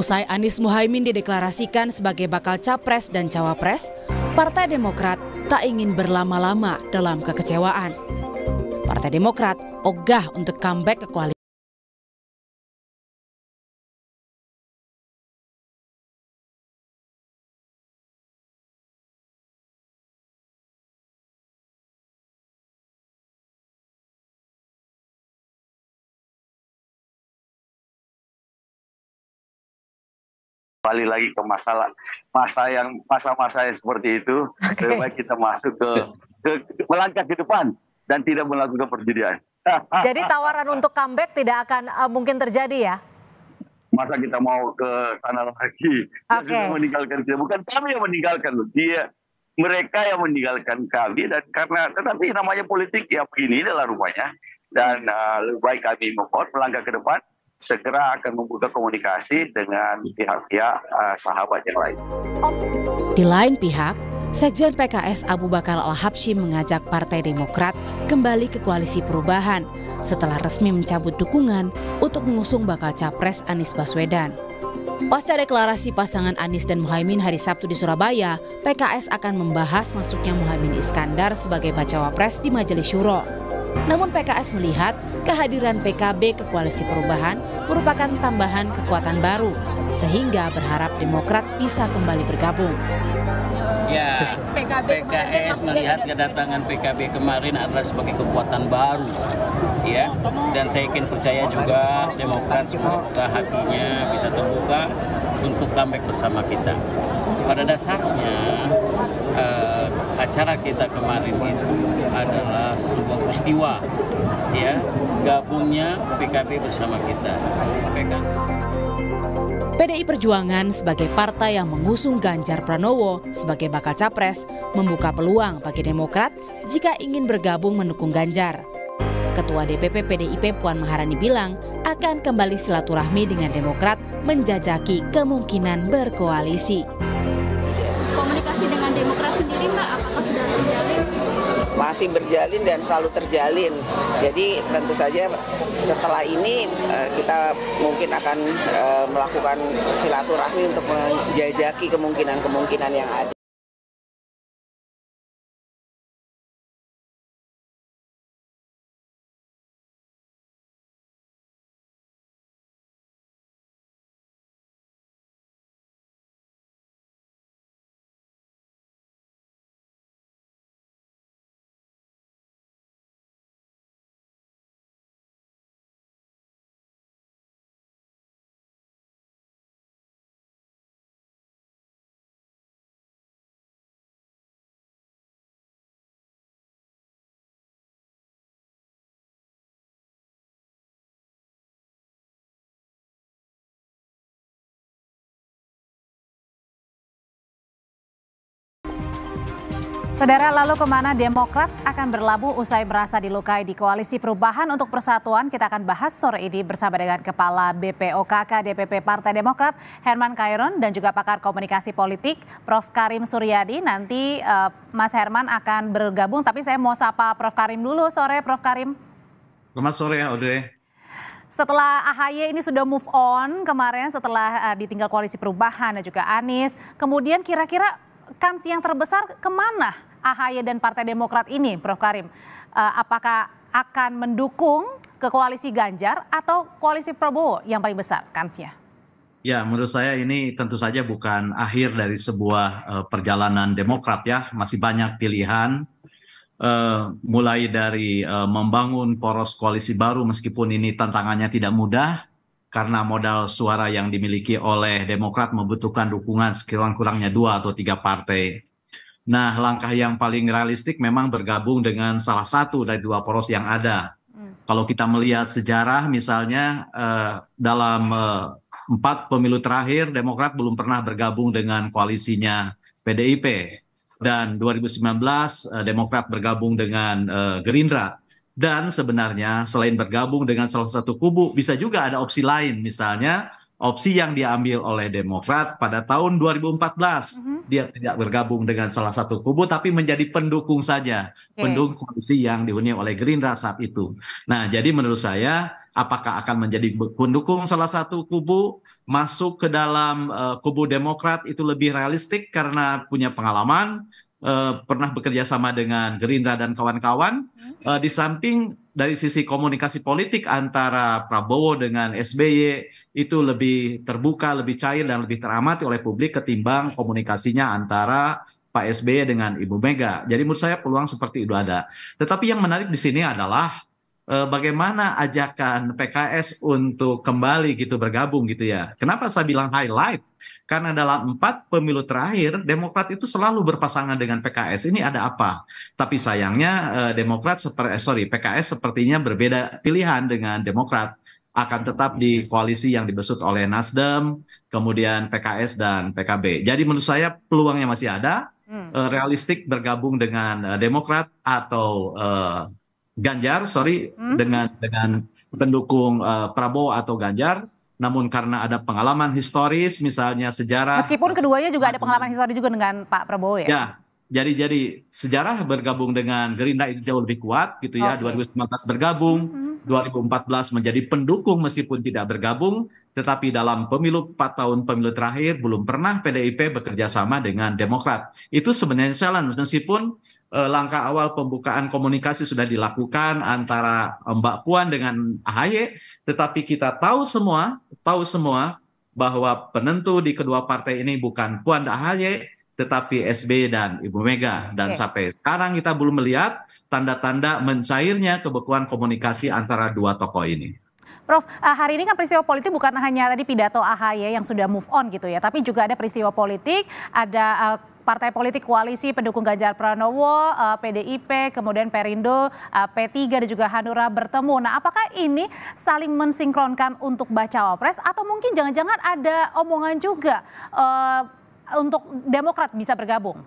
Usai Anies Muhaimin dideklarasikan sebagai bakal capres dan cawapres, Partai Demokrat tak ingin berlama-lama dalam kekecewaan. Partai Demokrat ogah untuk comeback ke koalisi. kembali lagi ke masalah masa yang masa-masa yang seperti itu okay. lebih baik kita masuk ke, ke melangkah ke depan dan tidak melakukan perjudian. Jadi tawaran untuk comeback tidak akan uh, mungkin terjadi ya? Masa kita mau ke sana lagi? Okay. sudah meninggalkan kita. Bukan kami yang meninggalkan loh. Dia mereka yang meninggalkan kami dan karena tetapi namanya politik ya begini adalah rupanya dan uh, lebih baik kami mohon melangkah ke depan segera akan membuka komunikasi dengan pihak-pihak uh, sahabat yang lain. Di lain pihak, Sekjen PKS Abu Bakar Al-Habsyi mengajak Partai Demokrat kembali ke koalisi perubahan setelah resmi mencabut dukungan untuk mengusung bakal capres Anies Baswedan. Pasca deklarasi pasangan Anies dan Muhaimin hari Sabtu di Surabaya, PKS akan membahas masuknya Muhaimin Iskandar sebagai bacawa pres di Majelis Syuro. Namun PKS melihat kehadiran PKB ke koalisi perubahan merupakan tambahan kekuatan baru, sehingga berharap Demokrat bisa kembali bergabung. Ya, ya PKB PKS kan melihat kedatangan PKB kemarin adalah sebagai kekuatan baru, ya. Dan saya ingin percaya juga Demokrat semoga hatinya bisa terbuka untuk comeback bersama kita. Pada dasarnya acara kita kemarin itu adalah sebuah peristiwa ya gabungnya PKB bersama kita. PDI Perjuangan sebagai partai yang mengusung Ganjar Pranowo sebagai bakal capres membuka peluang bagi Demokrat jika ingin bergabung mendukung Ganjar. Ketua DPP PDIP Puan Maharani bilang akan kembali silaturahmi dengan Demokrat menjajaki kemungkinan berkoalisi. Masih berjalin dan selalu terjalin. Jadi tentu saja setelah ini eh, kita mungkin akan eh, melakukan silaturahmi untuk menjajaki kemungkinan-kemungkinan yang ada. Saudara, lalu kemana Demokrat akan berlabuh usai merasa dilukai di Koalisi Perubahan untuk Persatuan? Kita akan bahas sore ini bersama dengan Kepala BPOKK DPP Partai Demokrat, Herman Kairon, dan juga pakar komunikasi politik, Prof. Karim Suryadi. Nanti uh, Mas Herman akan bergabung, tapi saya mau sapa Prof. Karim dulu. Sore, Prof. Karim. Selamat sore, Audrey setelah AHY ini sudah move on kemarin setelah uh, ditinggal koalisi perubahan dan juga Anies, kemudian kira-kira kans yang terbesar kemana AHY dan Partai Demokrat ini, Prof. Karim, eh, apakah akan mendukung ke koalisi Ganjar atau koalisi Prabowo yang paling besar kansnya? Ya, menurut saya ini tentu saja bukan akhir dari sebuah uh, perjalanan Demokrat ya, masih banyak pilihan. Uh, mulai dari uh, membangun poros koalisi baru meskipun ini tantangannya tidak mudah karena modal suara yang dimiliki oleh Demokrat membutuhkan dukungan sekiranya kurangnya dua atau tiga partai Nah, langkah yang paling realistik memang bergabung dengan salah satu dari dua poros yang ada. Hmm. Kalau kita melihat sejarah, misalnya eh, dalam eh, empat pemilu terakhir, Demokrat belum pernah bergabung dengan koalisinya PDIP. Dan 2019, eh, Demokrat bergabung dengan eh, Gerindra. Dan sebenarnya, selain bergabung dengan salah satu kubu, bisa juga ada opsi lain, misalnya opsi yang diambil oleh Demokrat pada tahun 2014 mm -hmm. dia tidak bergabung dengan salah satu kubu tapi menjadi pendukung saja okay. pendukung koalisi yang dihuni oleh Gerindra saat itu. Nah jadi menurut saya apakah akan menjadi pendukung salah satu kubu masuk ke dalam uh, kubu Demokrat itu lebih realistik karena punya pengalaman uh, pernah bekerja sama dengan Gerindra dan kawan-kawan. Uh, di samping dari sisi komunikasi politik antara Prabowo dengan SBY itu lebih terbuka, lebih cair dan lebih teramati oleh publik ketimbang komunikasinya antara Pak SBY dengan Ibu Mega. Jadi menurut saya peluang seperti itu ada. Tetapi yang menarik di sini adalah eh, bagaimana ajakan PKS untuk kembali gitu bergabung gitu ya. Kenapa saya bilang highlight? Karena dalam empat pemilu terakhir, Demokrat itu selalu berpasangan dengan PKS. Ini ada apa? Tapi sayangnya eh, Demokrat seperti eh, sorry PKS sepertinya berbeda pilihan dengan Demokrat akan tetap di koalisi yang dibesut oleh Nasdem, kemudian PKS dan PKB. Jadi menurut saya peluangnya masih ada, hmm. Eh, realistik bergabung dengan eh, Demokrat atau uh, Ganjar, sorry hmm. dengan dengan pendukung uh, Prabowo atau Ganjar namun karena ada pengalaman historis misalnya sejarah. Meskipun keduanya juga ada pengalaman historis juga dengan Pak Prabowo ya. Ya, jadi jadi sejarah bergabung dengan Gerindra itu jauh lebih kuat gitu ya. Okay. 2019 bergabung, mm -hmm. 2014 menjadi pendukung meskipun tidak bergabung, tetapi dalam pemilu 4 tahun pemilu terakhir belum pernah PDIP bekerja sama dengan Demokrat. Itu sebenarnya challenge meskipun eh, langkah awal pembukaan komunikasi sudah dilakukan antara eh, Mbak Puan dengan AHY, tetapi kita tahu semua, tahu semua bahwa penentu di kedua partai ini bukan Puan dan AHY tetapi SBY dan Ibu Mega dan okay. sampai sekarang kita belum melihat tanda-tanda mencairnya kebekuan komunikasi antara dua tokoh ini. Prof, eh, hari ini kan peristiwa politik bukan hanya tadi pidato AHY yang sudah move on gitu ya, tapi juga ada peristiwa politik, ada eh, partai politik koalisi pendukung Ganjar Pranowo, PDIP, eh, kemudian Perindo, P3 dan juga Hanura bertemu. Nah, apakah ini saling mensinkronkan untuk baca wapres atau mungkin jangan-jangan ada omongan juga untuk Demokrat bisa bergabung?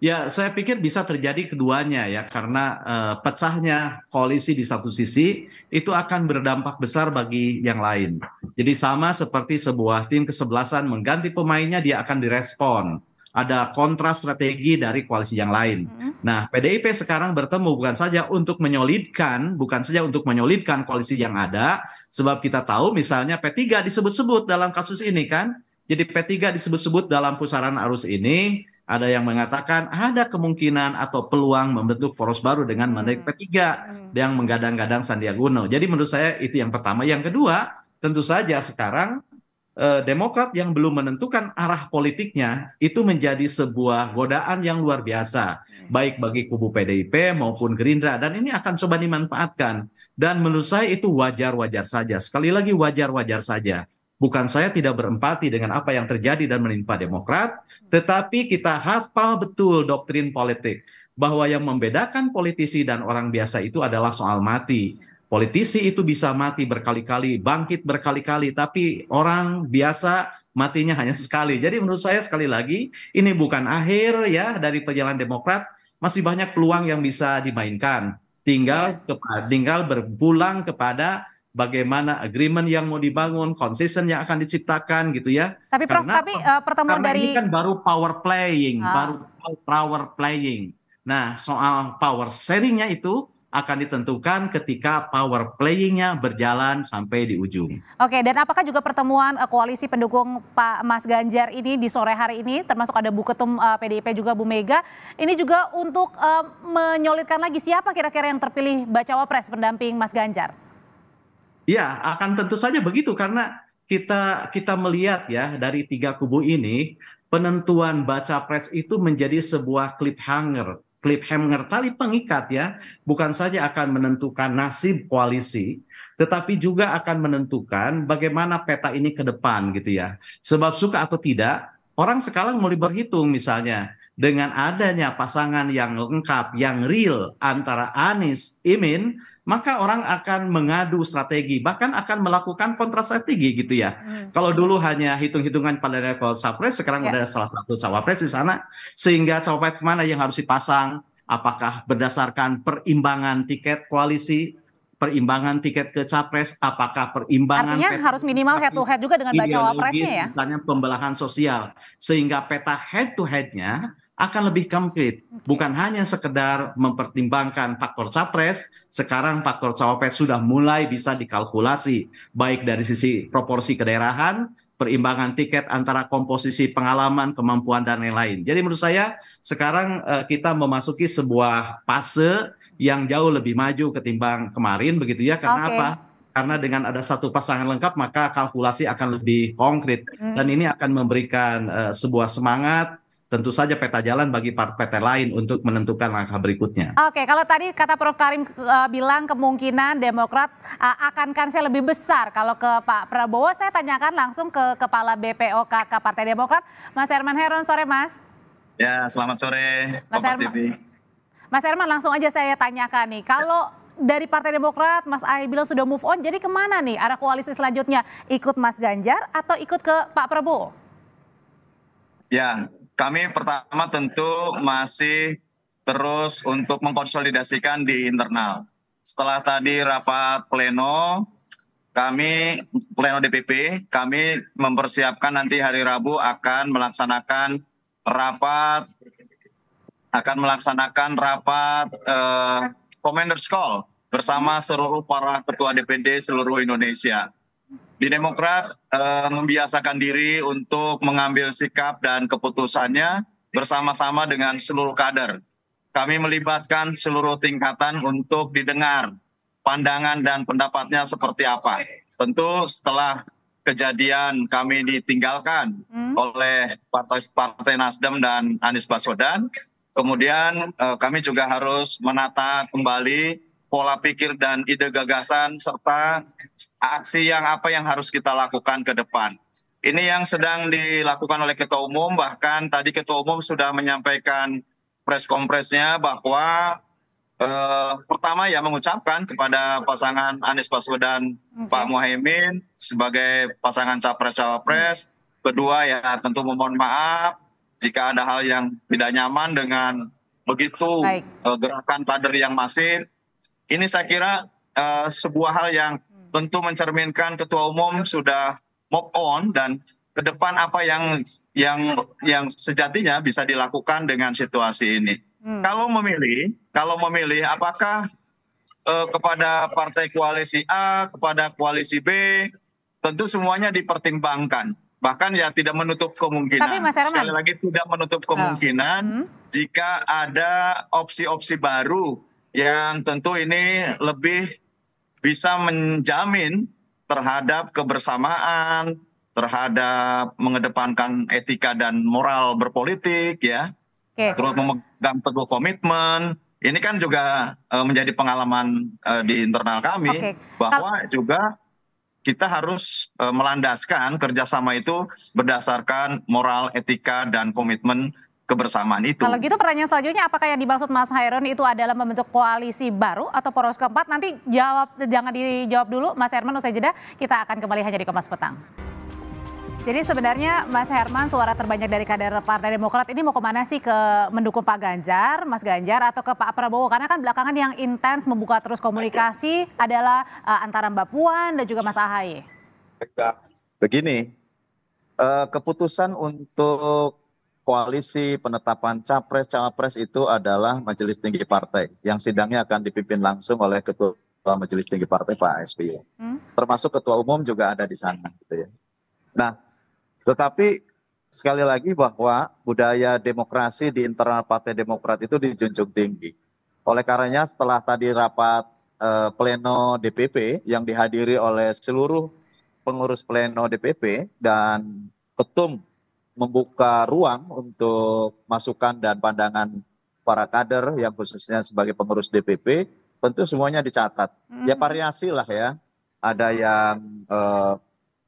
Ya, saya pikir bisa terjadi keduanya ya, karena uh, pecahnya koalisi di satu sisi itu akan berdampak besar bagi yang lain. Jadi sama seperti sebuah tim kesebelasan mengganti pemainnya, dia akan direspon. Ada kontra strategi dari koalisi yang lain. Hmm. Nah, PDIP sekarang bertemu bukan saja untuk menyolidkan, bukan saja untuk menyolidkan koalisi yang ada, sebab kita tahu misalnya P3 disebut-sebut dalam kasus ini kan, jadi P3 disebut-sebut dalam pusaran arus ini, ada yang mengatakan ada kemungkinan atau peluang membentuk poros baru dengan menarik hmm. P3 hmm. yang menggadang-gadang Sandiaga Uno. Jadi menurut saya itu yang pertama. Yang kedua, tentu saja sekarang eh, Demokrat yang belum menentukan arah politiknya itu menjadi sebuah godaan yang luar biasa, hmm. baik bagi kubu PDIP maupun Gerindra dan ini akan coba dimanfaatkan. Dan menurut saya itu wajar-wajar saja. Sekali lagi wajar-wajar saja bukan saya tidak berempati dengan apa yang terjadi dan menimpa Demokrat, tetapi kita hafal betul doktrin politik bahwa yang membedakan politisi dan orang biasa itu adalah soal mati. Politisi itu bisa mati berkali-kali, bangkit berkali-kali, tapi orang biasa matinya hanya sekali. Jadi menurut saya sekali lagi ini bukan akhir ya dari perjalanan Demokrat, masih banyak peluang yang bisa dimainkan. Tinggal ya. tinggal berpulang kepada bagaimana agreement yang mau dibangun, konsisten yang akan diciptakan gitu ya. Tapi Prof, karena, tapi uh, pertemuan karena dari ini kan baru power playing, ah. baru power playing. Nah, soal power sharingnya itu akan ditentukan ketika power playingnya berjalan sampai di ujung. Oke, dan apakah juga pertemuan uh, koalisi pendukung Pak Mas Ganjar ini di sore hari ini, termasuk ada Bu Ketum uh, eh, PDIP juga Bu Mega, ini juga untuk uh, menyolidkan lagi siapa kira-kira yang terpilih bacawa pres pendamping Mas Ganjar? Ya, akan tentu saja begitu karena kita kita melihat ya dari tiga kubu ini penentuan baca pres itu menjadi sebuah hanger, cliffhanger, hanger tali pengikat ya, bukan saja akan menentukan nasib koalisi, tetapi juga akan menentukan bagaimana peta ini ke depan gitu ya. Sebab suka atau tidak, orang sekarang mulai berhitung misalnya dengan adanya pasangan yang lengkap, yang real antara Anies, Imin, maka orang akan mengadu strategi, bahkan akan melakukan kontra strategi gitu ya. Hmm. Kalau dulu hanya hitung-hitungan pada level capres, sekarang yeah. ada salah satu cawapres di sana, sehingga cawapres mana yang harus dipasang, apakah berdasarkan perimbangan tiket koalisi, perimbangan tiket ke capres, apakah perimbangan artinya peta harus minimal head to head juga dengan baca wapresnya ya? Misalnya pembelahan sosial, sehingga peta head to headnya akan lebih komplit. Bukan hanya sekedar mempertimbangkan faktor capres, sekarang faktor cawapres sudah mulai bisa dikalkulasi baik dari sisi proporsi kedaerahan, perimbangan tiket antara komposisi pengalaman, kemampuan dan lain-lain. Jadi menurut saya sekarang uh, kita memasuki sebuah fase yang jauh lebih maju ketimbang kemarin begitu ya. Karena okay. apa? karena dengan ada satu pasangan lengkap maka kalkulasi akan lebih konkret hmm. dan ini akan memberikan uh, sebuah semangat tentu saja peta jalan bagi partai lain untuk menentukan langkah berikutnya. Oke, kalau tadi kata Prof Karim uh, bilang kemungkinan Demokrat uh, eh, akan kansnya lebih besar. Kalau ke Pak Prabowo saya tanyakan langsung ke kepala BPOK BPOKK Partai Demokrat, Mas Herman Heron sore Mas. Ya, selamat sore Mas Herman. Mas Herman langsung aja saya tanyakan nih, kalau dari Partai Demokrat, Mas Ahy bilang sudah move on, jadi kemana nih arah koalisi selanjutnya? Ikut Mas Ganjar atau ikut ke Pak Prabowo? Ya, kami pertama tentu masih terus untuk mengkonsolidasikan di internal. Setelah tadi rapat pleno, kami pleno DPP, kami mempersiapkan nanti hari Rabu akan melaksanakan rapat akan melaksanakan rapat eh, Commander's Call bersama seluruh para ketua DPD seluruh Indonesia di Demokrat eh, membiasakan diri untuk mengambil sikap dan keputusannya bersama-sama dengan seluruh kader. Kami melibatkan seluruh tingkatan untuk didengar pandangan dan pendapatnya seperti apa. Tentu setelah kejadian kami ditinggalkan hmm. oleh Partai, Partai Nasdem dan Anies Baswedan, kemudian eh, kami juga harus menata kembali pola pikir dan ide gagasan serta aksi yang apa yang harus kita lakukan ke depan. Ini yang sedang dilakukan oleh ketua umum bahkan tadi ketua umum sudah menyampaikan press kompresnya bahwa eh, pertama ya mengucapkan kepada pasangan Anies Baswedan okay. Pak Muhaimin sebagai pasangan capres-cawapres. Kedua ya tentu memohon maaf jika ada hal yang tidak nyaman dengan begitu Baik. Eh, gerakan kader yang masif ini saya kira eh, sebuah hal yang hmm. tentu mencerminkan ketua umum sudah move on dan ke depan apa yang yang yang sejatinya bisa dilakukan dengan situasi ini. Hmm. Kalau memilih, kalau memilih apakah eh, kepada partai koalisi A, kepada koalisi B, tentu semuanya dipertimbangkan bahkan ya tidak menutup kemungkinan. Tapi Mas Herman, Sekali lagi tidak menutup nah. kemungkinan oh. hmm. jika ada opsi-opsi baru yang tentu ini lebih bisa menjamin terhadap kebersamaan, terhadap mengedepankan etika dan moral berpolitik ya. Okay. Terus memegang teguh komitmen. Ini kan juga uh, menjadi pengalaman uh, di internal kami okay. bahwa Kal juga kita harus uh, melandaskan kerjasama itu berdasarkan moral, etika, dan komitmen kebersamaan itu. Kalau gitu pertanyaan selanjutnya apakah yang dimaksud Mas Hairon itu adalah membentuk koalisi baru atau poros keempat? Nanti jawab jangan dijawab dulu Mas Herman usai jeda kita akan kembali hanya di Komas Petang. Jadi sebenarnya Mas Herman suara terbanyak dari kader Partai Demokrat ini mau kemana sih ke mendukung Pak Ganjar, Mas Ganjar atau ke Pak Prabowo? Karena kan belakangan yang intens membuka terus komunikasi adalah uh, antara Mbak Puan dan juga Mas Ahaye. Begini, uh, keputusan untuk koalisi penetapan capres cawapres itu adalah majelis tinggi partai yang sidangnya akan dipimpin langsung oleh ketua majelis tinggi partai Pak SBY. Hmm? Termasuk ketua umum juga ada di sana gitu ya. Nah, tetapi sekali lagi bahwa budaya demokrasi di internal Partai Demokrat itu dijunjung tinggi. Oleh karenanya setelah tadi rapat eh, pleno DPP yang dihadiri oleh seluruh pengurus pleno DPP dan ketum membuka ruang untuk masukan dan pandangan para kader yang khususnya sebagai pengurus DPP tentu semuanya dicatat. Ya hmm. variasi lah ya. Ada yang eh,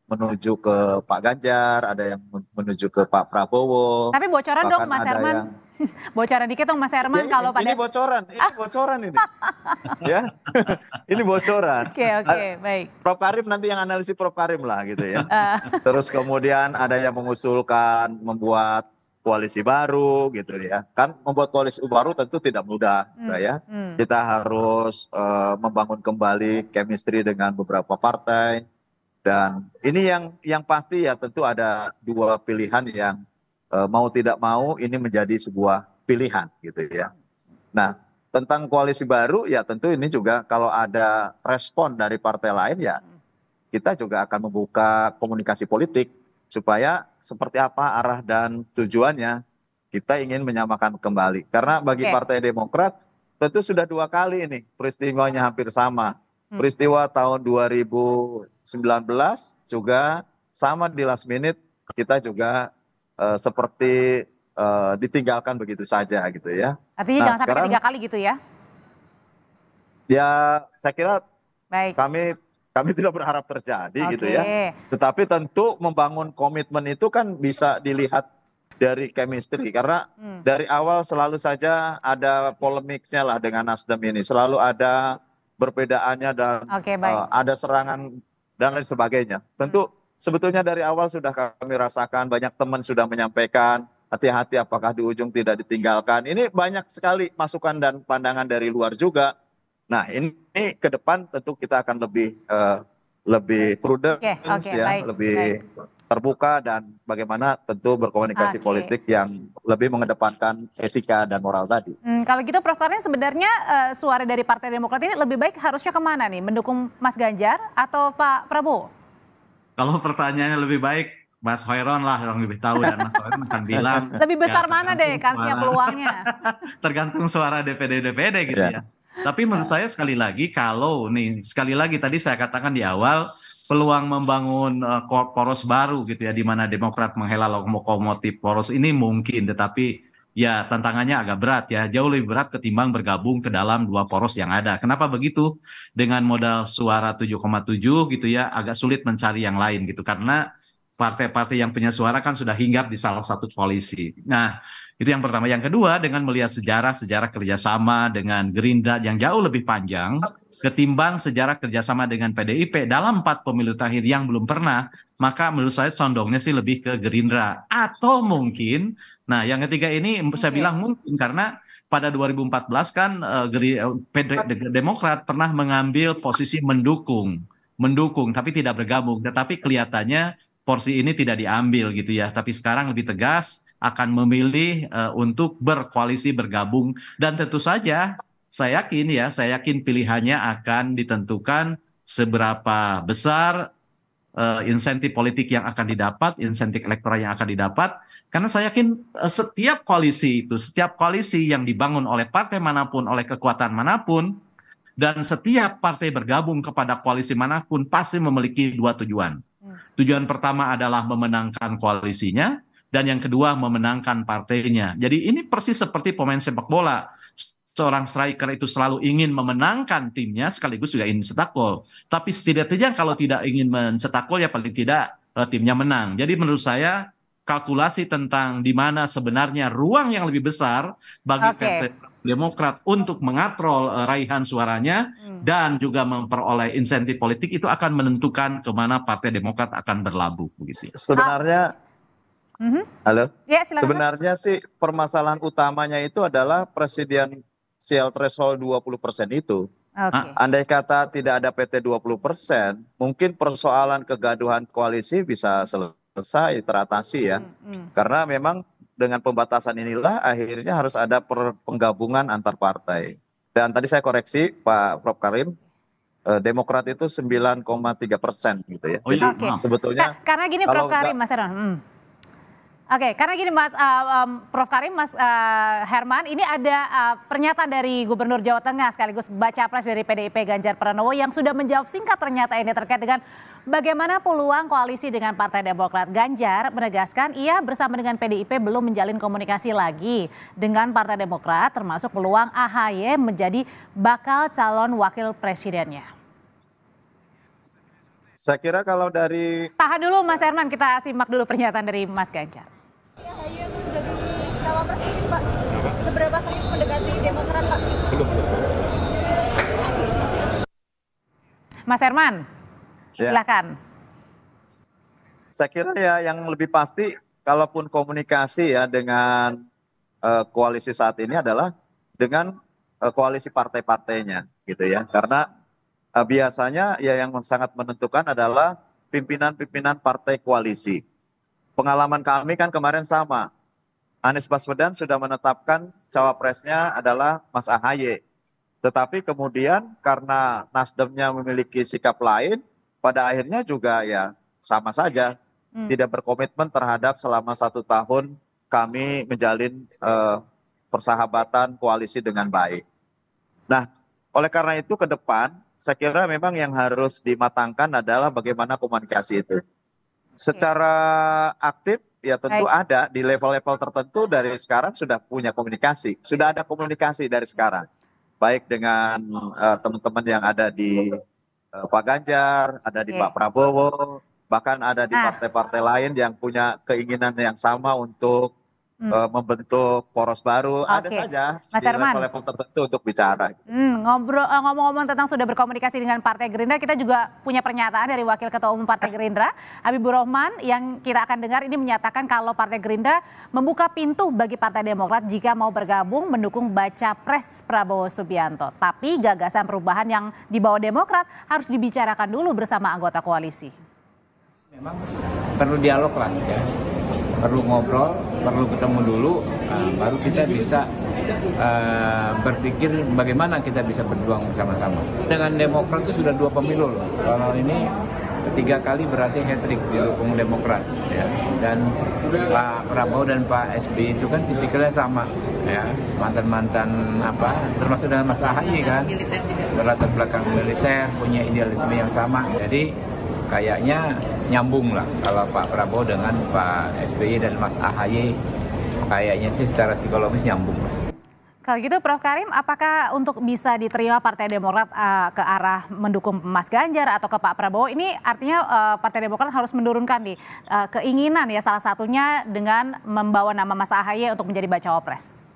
menuju ke Pak Ganjar, ada yang menuju ke Pak Prabowo. Tapi bocoran dong Mas Herman, yang... bocoran dikit dong Mas Herman ya, ini, kalau pada ini bocoran, ini ah. bocoran ini. ya. ini bocoran. Oke, okay, oke, okay, baik. Prof Karim nanti yang analisis Prof Karim lah gitu ya. Ah. Terus kemudian ada yang mengusulkan membuat koalisi baru gitu ya. Kan membuat koalisi baru tentu tidak mudah hmm, ya. Hmm. Kita harus uh, membangun kembali chemistry dengan beberapa partai dan ini yang yang pasti ya tentu ada dua pilihan yang Eh, mau tidak mau ini menjadi sebuah pilihan gitu ya. Nah, tentang koalisi baru ya tentu ini juga kalau ada respon dari partai lain ya kita juga akan membuka komunikasi politik supaya seperti apa arah dan tujuannya kita ingin menyamakan kembali. Karena bagi okay. Partai Demokrat tentu sudah dua kali ini peristiwanya hampir sama. Hmm. Peristiwa tahun 2019 juga sama di last minute kita juga Eh, seperti uh, ditinggalkan begitu saja gitu ya. Artinya nah, jangan sekarang, sampai tiga kali gitu ya? Ya saya kira Baik. kami kami tidak berharap terjadi okay. gitu ya. Tetapi tentu membangun komitmen itu kan bisa dilihat dari chemistry hmm. karena hmm. dari awal selalu saja ada polemiknya lah dengan Nasdem ini. Selalu ada perbedaannya dan okay, uh, eh, ada serangan dan lain sebagainya. Tentu hmm sebetulnya dari awal sudah kami rasakan banyak teman sudah menyampaikan hati-hati apakah di ujung tidak ditinggalkan. Ini banyak sekali masukan dan pandangan dari luar juga. Nah, ini, ke depan tentu kita akan lebih uh, lebih prudent okay, okay, ya, baik, lebih baik. terbuka dan bagaimana tentu berkomunikasi okay. politik yang lebih mengedepankan etika dan moral tadi. Hmm, kalau gitu Prof Karin sebenarnya uh, suara dari Partai Demokrat ini lebih baik harusnya kemana nih? Mendukung Mas Ganjar atau Pak Prabowo? Kalau pertanyaannya lebih baik, Mas Hoiron lah yang lebih tahu dan Mas Hoiron akan bilang lebih besar ya, mana deh kansnya peluangnya tergantung suara DPD DPD gitu ya. ya. Tapi menurut ya. saya sekali lagi kalau nih sekali lagi tadi saya katakan di awal peluang membangun uh, poros baru gitu ya di mana Demokrat menghela lokomotif poros ini mungkin tetapi ya tantangannya agak berat ya, jauh lebih berat ketimbang bergabung ke dalam dua poros yang ada. Kenapa begitu? Dengan modal suara 7,7 gitu ya, agak sulit mencari yang lain gitu karena partai-partai yang punya suara kan sudah hinggap di salah satu koalisi. Nah, itu yang pertama. Yang kedua dengan melihat sejarah-sejarah kerjasama dengan Gerindra yang jauh lebih panjang ketimbang sejarah kerjasama dengan PDIP dalam empat pemilu terakhir yang belum pernah, maka menurut saya condongnya sih lebih ke Gerindra. Atau mungkin, nah yang ketiga ini okay. saya bilang mungkin karena pada 2014 kan uh, Geri, uh, eh, PD, Demokrat pernah mengambil posisi mendukung, mendukung tapi tidak bergabung. Tetapi kelihatannya porsi ini tidak diambil gitu ya. Tapi sekarang lebih tegas akan memilih uh, untuk berkoalisi bergabung dan tentu saja saya yakin ya saya yakin pilihannya akan ditentukan seberapa besar uh, insentif politik yang akan didapat, insentif elektoral yang akan didapat. Karena saya yakin uh, setiap koalisi itu, setiap koalisi yang dibangun oleh partai manapun, oleh kekuatan manapun, dan setiap partai bergabung kepada koalisi manapun pasti memiliki dua tujuan. Hmm. Tujuan pertama adalah memenangkan koalisinya, dan yang kedua memenangkan partainya. Jadi ini persis seperti pemain sepak bola. Seorang striker itu selalu ingin memenangkan timnya sekaligus juga ingin cetak gol. Tapi setidaknya kalau tidak ingin mencetak gol ya paling tidak uh, timnya menang. Jadi menurut saya kalkulasi tentang di mana sebenarnya ruang yang lebih besar bagi okay. partai Demokrat untuk mengatrol uh, raihan suaranya hmm. dan juga memperoleh insentif politik itu akan menentukan kemana Partai Demokrat akan berlabuh. Begitu. Sebenarnya Mm-hmm. Halo. Ya, Sebenarnya Sebenarnya sih permasalahan utamanya itu adalah presiden CL threshold 20 persen itu. Okay. Ah. Andai kata tidak ada PT 20 persen, mungkin persoalan kegaduhan koalisi bisa selesai teratasi ya. mm hmm. Karena memang dengan pembatasan inilah akhirnya harus ada penggabungan antar partai. Dan tadi saya koreksi Pak Prof Karim, eh, Demokrat itu 9,3 persen gitu ya. Oh, iya. Jadi okay. sebetulnya Ka karena gini Prof Karim Mas Aron. Hmm Oke, karena gini Mas uh, um, Prof Karim, Mas uh, Herman, ini ada uh, pernyataan dari Gubernur Jawa Tengah sekaligus baca pres dari PDIP Ganjar Pranowo yang sudah menjawab singkat ternyata ini terkait dengan bagaimana peluang koalisi dengan Partai Demokrat. Ganjar menegaskan ia bersama dengan PDIP belum menjalin komunikasi lagi dengan Partai Demokrat termasuk peluang AHY menjadi bakal calon wakil presidennya. Saya kira kalau dari... Tahan dulu Mas Herman, kita simak dulu pernyataan dari Mas Ganjar. Ya, jadi cawapres mungkin Pak, seberapa serius mendekati Demokrat Pak? belum. Mas Herman, ya. silakan. Saya kira ya yang lebih pasti, kalaupun komunikasi ya dengan uh, koalisi saat ini adalah dengan uh, koalisi partai-partainya gitu ya. Karena Eh, biasanya ya yang sangat menentukan adalah pimpinan-pimpinan partai koalisi. Pengalaman kami kan kemarin sama. Anies Baswedan sudah menetapkan cawapresnya adalah Mas Ahaye. Tetapi kemudian karena Nasdemnya memiliki sikap lain, pada akhirnya juga ya sama saja. Hmm. Tidak berkomitmen terhadap selama satu tahun kami menjalin uh, persahabatan koalisi dengan baik. Nah, oleh karena itu ke depan saya kira memang yang harus dimatangkan adalah bagaimana komunikasi itu. Secara aktif ya tentu Baik. ada di level-level tertentu dari sekarang sudah punya komunikasi, sudah ada komunikasi dari sekarang. Baik dengan teman eh, teman-teman yang ada di uh, Pak Ganjar, ada di Pak Prabowo, bahkan ada di nah. partai-partai lain yang punya keinginan yang sama untuk hmm. Eh, membentuk poros baru. Okay. Ada saja Mas di level-level tertentu untuk bicara. Hmm, ngobrol eh, ngomong-ngomong tentang sudah berkomunikasi dengan Partai Gerindra, kita juga punya pernyataan dari Wakil Ketua Umum Partai eh. Gerindra, Habibur Rahman, yang kita akan dengar ini menyatakan kalau Partai Gerindra membuka pintu bagi Partai Demokrat jika mau bergabung mendukung baca pres Prabowo Subianto. Tapi gagasan perubahan yang dibawa Demokrat harus dibicarakan dulu bersama anggota koalisi. Memang perlu dialog lah ya perlu ngobrol, perlu ketemu dulu, uh, baru kita bisa uh, berpikir bagaimana kita bisa berjuang bersama-sama. Dengan Demokrat itu sudah dua pemilu loh, kalau ini ketiga kali berarti hat trick didukung Demokrat ya. dan Pak Prabowo dan Pak SB itu kan tipikalnya sama ya mantan mantan apa termasuk dengan Mas Ahaye kan berlatar belakang militer punya idealisme yang sama jadi kayaknya nyambung lah kalau Pak Prabowo dengan Pak SBY dan Mas Ahaye, kayaknya sih secara psikologis nyambung. Kalau gitu Prof. Karim, apakah untuk bisa diterima Partai Demokrat uh, ke arah mendukung Mas Ganjar atau ke Pak Prabowo ini artinya uh, Partai Demokrat harus menurunkan nih uh, keinginan ya salah satunya dengan membawa nama Mas Ahaye untuk menjadi baca pres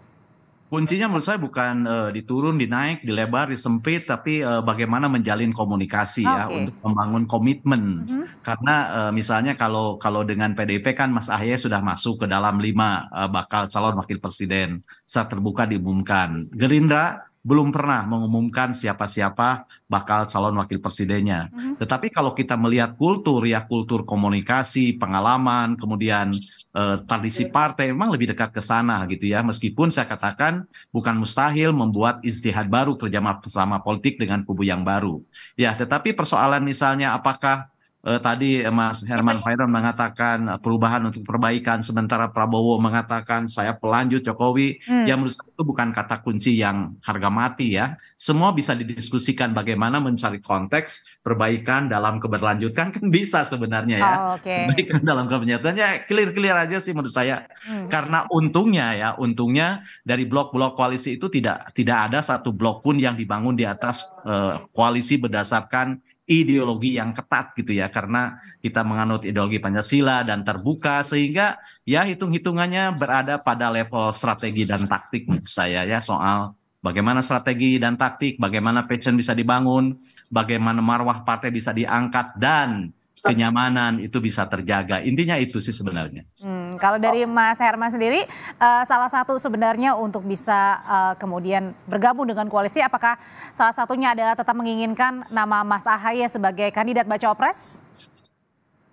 kuncinya menurut saya bukan uh, diturun, dinaik, dilebar, disempit, tapi uh, bagaimana menjalin komunikasi okay. ya untuk membangun komitmen. Mm -hmm. Karena uh, misalnya kalau kalau dengan PDIP kan Mas Ahaye sudah masuk ke dalam lima uh, bakal calon wakil presiden saat terbuka diumumkan. Gerindra belum pernah mengumumkan siapa-siapa bakal calon wakil presidennya. Mm-hmm. Tetapi kalau kita melihat kultur ya kultur komunikasi, pengalaman, kemudian eh, tradisi partai memang lebih dekat ke sana gitu ya. Meskipun saya katakan bukan mustahil membuat istihad baru kerjasama politik dengan kubu yang baru. Ya, tetapi persoalan misalnya apakah eh, tadi Mas Herman Fairan mengatakan eh, perubahan untuk perbaikan sementara Prabowo mengatakan saya pelanjut Jokowi hmm. yang menurut saya itu bukan kata kunci yang harga mati ya semua bisa didiskusikan bagaimana mencari konteks perbaikan dalam keberlanjutan kan bisa sebenarnya ya oh, okay. perbaikan dalam keberlanjutannya clear clear aja sih menurut saya hmm. karena untungnya ya untungnya dari blok-blok koalisi itu tidak tidak ada satu blok pun yang dibangun di atas eh, koalisi berdasarkan ideologi yang ketat gitu ya karena kita menganut ideologi Pancasila dan terbuka sehingga ya hitung-hitungannya berada pada level strategi dan taktik menurut saya ya soal bagaimana strategi dan taktik, bagaimana passion bisa dibangun, bagaimana marwah partai bisa diangkat dan kenyamanan itu bisa terjaga. Intinya itu sih sebenarnya. Hmm, kalau dari Mas Herman sendiri, uh, salah satu sebenarnya untuk bisa uh, kemudian bergabung dengan koalisi, apakah salah satunya adalah tetap menginginkan nama Mas Ahaye sebagai kandidat baca opres?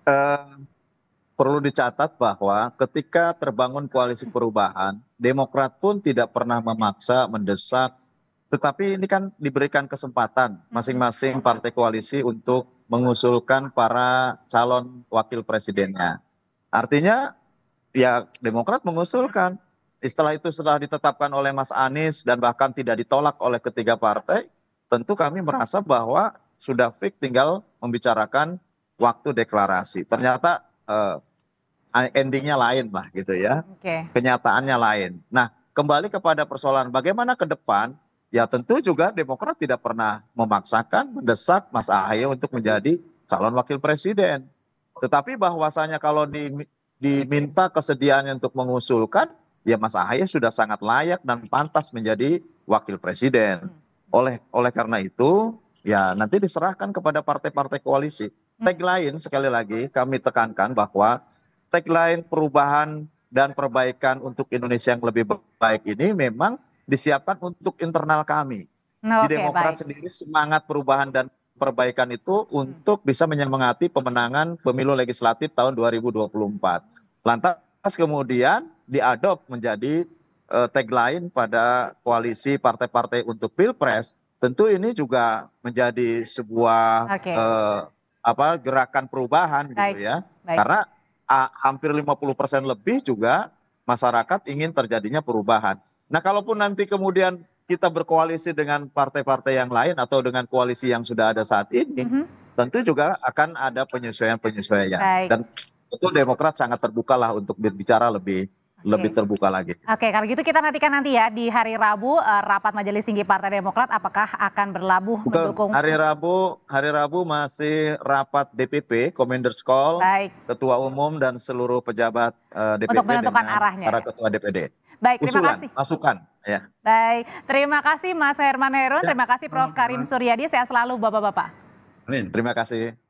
Uh, eh, perlu dicatat bahwa ketika terbangun koalisi perubahan, Demokrat pun tidak pernah memaksa, mendesak, tetapi ini kan diberikan kesempatan hmm. masing-masing partai koalisi untuk mengusulkan para calon wakil presidennya. Artinya ya Demokrat mengusulkan. Setelah itu setelah ditetapkan oleh Mas Anies dan bahkan tidak ditolak oleh ketiga partai, tentu kami merasa bahwa sudah fix tinggal membicarakan waktu deklarasi. Ternyata eh, endingnya lain lah gitu ya. Okay. Kenyataannya lain. Nah kembali kepada persoalan bagaimana ke depan Ya tentu juga Demokrat tidak pernah memaksakan, mendesak Mas Ahaye untuk menjadi calon wakil presiden. Tetapi bahwasanya kalau di, diminta kesediaannya untuk mengusulkan, ya Mas Ahaye sudah sangat layak dan pantas menjadi wakil presiden. Hmm. Oleh oleh karena itu, ya nanti diserahkan kepada partai-partai koalisi. Hmm. Tagline sekali lagi kami tekankan bahwa tagline perubahan dan perbaikan untuk Indonesia yang lebih baik ini memang disiapkan untuk internal kami. Oh, Di Demokrat baik. sendiri semangat perubahan dan perbaikan itu untuk bisa menyemangati pemenangan pemilu legislatif tahun 2024. Lantas kemudian diadop menjadi uh, tagline pada koalisi partai-partai untuk Pilpres. Tentu ini juga menjadi sebuah okay. uh, eh, apa gerakan perubahan gitu baik. gitu ya. Baik. Karena uh, hampir 50% lebih juga masyarakat ingin terjadinya perubahan. Nah, kalaupun nanti kemudian kita berkoalisi dengan partai-partai yang lain atau dengan koalisi yang sudah ada saat ini, mm -hmm. tentu juga akan ada penyesuaian-penyesuaian. Dan tentu Demokrat sangat terbuka lah untuk berbicara lebih lebih terbuka lagi. Oke, kalau gitu kita nantikan nanti ya di hari Rabu eh, rapat Majelis Tinggi Partai Demokrat apakah akan berlabuh Bukan, mendukung Hari Rabu, hari Rabu masih rapat DPP, Commander's Call, Baik. Ketua Umum dan seluruh pejabat uh, eh, DPP Untuk menentukan arahnya. Para Ketua DPD. Baik, terima Usulan, kasih. Masukan, ya. Baik, terima kasih Mas Herman Herun, ya. terima kasih Prof. Karim Suryadi, Saya selalu Bapak-bapak. Terima kasih.